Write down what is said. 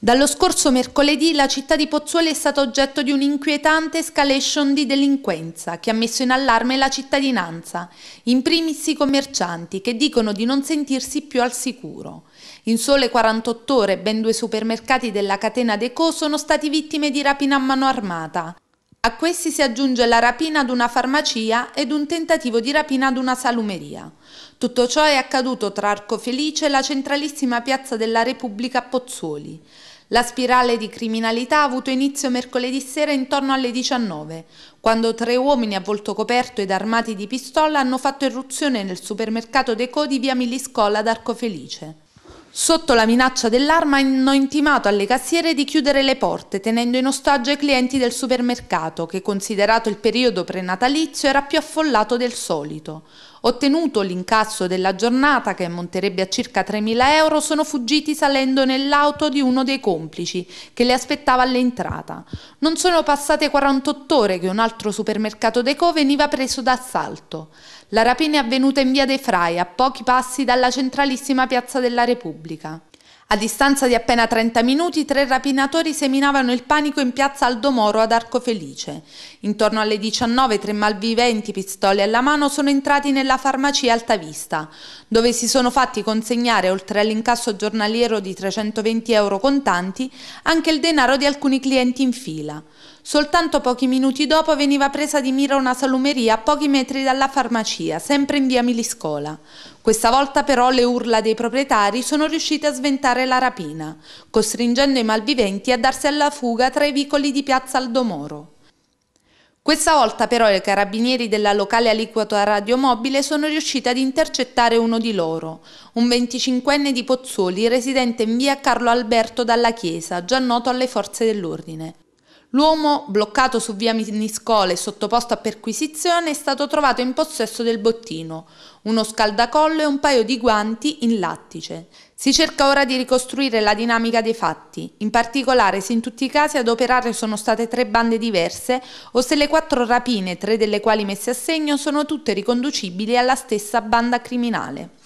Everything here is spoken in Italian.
Dallo scorso mercoledì la città di Pozzuoli è stata oggetto di un'inquietante escalation di delinquenza che ha messo in allarme la cittadinanza, in primis i commercianti che dicono di non sentirsi più al sicuro. In sole 48 ore ben due supermercati della catena Deco sono stati vittime di rapina a mano armata. A questi si aggiunge la rapina ad una farmacia ed un tentativo di rapina ad una salumeria. Tutto ciò è accaduto tra Arco Felice e la centralissima piazza della Repubblica a Pozzuoli. La spirale di criminalità ha avuto inizio mercoledì sera intorno alle 19, quando tre uomini a volto coperto ed armati di pistola hanno fatto irruzione nel supermercato dei Codi via Miliscola ad Arco Felice. Sotto la minaccia dell'arma hanno intimato alle cassiere di chiudere le porte, tenendo in ostaggio i clienti del supermercato, che considerato il periodo prenatalizio era più affollato del solito. Ottenuto l'incasso della giornata, che monterebbe a circa 3.000 euro, sono fuggiti salendo nell'auto di uno dei complici, che li aspettava all'entrata. Non sono passate 48 ore che un altro supermercato Deco veniva preso d'assalto. La rapina è avvenuta in via dei Frai, a pochi passi dalla centralissima piazza della Repubblica. A distanza di appena 30 minuti, tre rapinatori seminavano il panico in piazza Aldomoro ad Arco Felice. Intorno alle 19, tre malviventi, pistole alla mano, sono entrati nella farmacia Altavista, dove si sono fatti consegnare, oltre all'incasso giornaliero di 320 euro contanti, anche il denaro di alcuni clienti in fila. Soltanto pochi minuti dopo veniva presa di mira una salumeria a pochi metri dalla farmacia, sempre in via Miliscola. Questa volta però le urla dei proprietari sono riuscite a sventare la rapina, costringendo i malviventi a darsi alla fuga tra i vicoli di piazza Aldomoro. Questa volta però i carabinieri della locale aliquota radiomobile sono riusciti ad intercettare uno di loro, un 25enne di Pozzuoli residente in via Carlo Alberto dalla Chiesa, già noto alle forze dell'ordine. L'uomo, bloccato su via Miniscola e sottoposto a perquisizione, è stato trovato in possesso del bottino, uno scaldacollo e un paio di guanti in lattice. Si cerca ora di ricostruire la dinamica dei fatti, in particolare se in tutti i casi ad operare sono state tre bande diverse o se le quattro rapine, tre delle quali messe a segno, sono tutte riconducibili alla stessa banda criminale.